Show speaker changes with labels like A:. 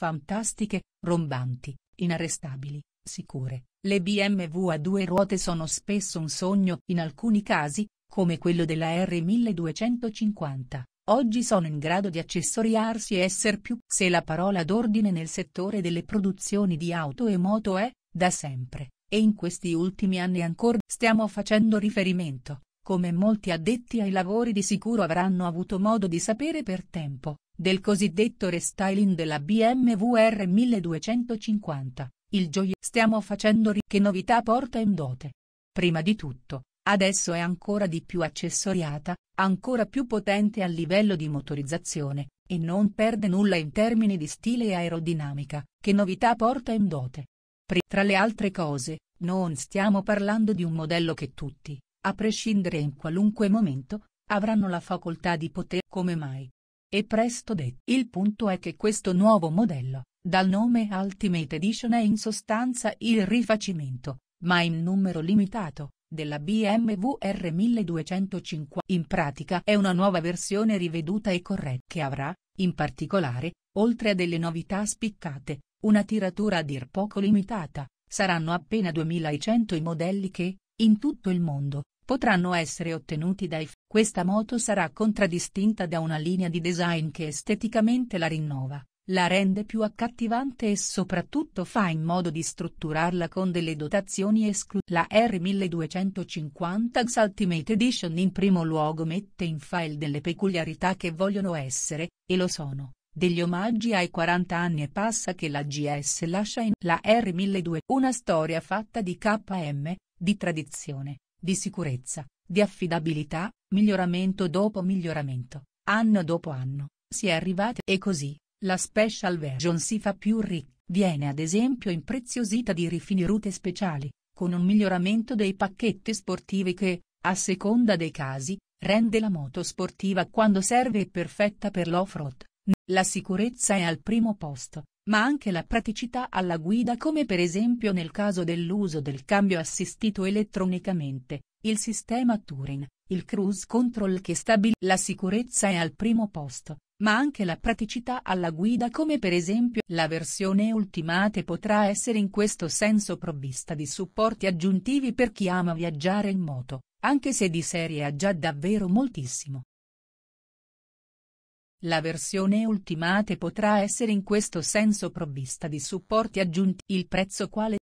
A: fantastiche, rombanti, inarrestabili, sicure. Le BMW a due ruote sono spesso un sogno, in alcuni casi, come quello della R1250, oggi sono in grado di accessoriarsi e essere più. Se la parola d'ordine nel settore delle produzioni di auto e moto è, da sempre, e in questi ultimi anni ancora, stiamo facendo riferimento come molti addetti ai lavori di sicuro avranno avuto modo di sapere per tempo, del cosiddetto restyling della BMW R1250, il gioiello stiamo facendo ricche novità porta in dote. Prima di tutto, adesso è ancora di più accessoriata, ancora più potente a livello di motorizzazione, e non perde nulla in termini di stile e aerodinamica, che novità porta in dote. Tra le altre cose, non stiamo parlando di un modello che tutti, a prescindere in qualunque momento, avranno la facoltà di poter come mai. E presto detto. Il punto è che questo nuovo modello, dal nome Ultimate Edition è in sostanza il rifacimento, ma in numero limitato, della BMW R1205. In pratica è una nuova versione riveduta e corretta che avrà, in particolare, oltre a delle novità spiccate, una tiratura a dir poco limitata, saranno appena 2100 i modelli che, in tutto il mondo, potranno essere ottenuti dai F. Questa moto sarà contraddistinta da una linea di design che esteticamente la rinnova, la rende più accattivante e soprattutto fa in modo di strutturarla con delle dotazioni esclusive. La R1250 Ultimate Edition in primo luogo mette in file delle peculiarità che vogliono essere, e lo sono degli omaggi ai 40 anni e passa che la GS lascia in la R1200. Una storia fatta di KM, di tradizione, di sicurezza, di affidabilità, miglioramento dopo miglioramento, anno dopo anno, si è arrivati e così, la special version si fa più ricca, viene ad esempio impreziosita di rifinirute speciali, con un miglioramento dei pacchetti sportivi che, a seconda dei casi, rende la moto sportiva quando serve e perfetta per l'off-road, la sicurezza è al primo posto, ma anche la praticità alla guida come per esempio nel caso dell'uso del cambio assistito elettronicamente, il sistema Turing, il cruise control che stabilisce la sicurezza è al primo posto, ma anche la praticità alla guida come per esempio la versione Ultimate potrà essere in questo senso provvista di supporti aggiuntivi per chi ama viaggiare in moto, anche se di serie ha già davvero moltissimo. La versione Ultimate potrà essere in questo senso provvista di supporti aggiunti il prezzo quale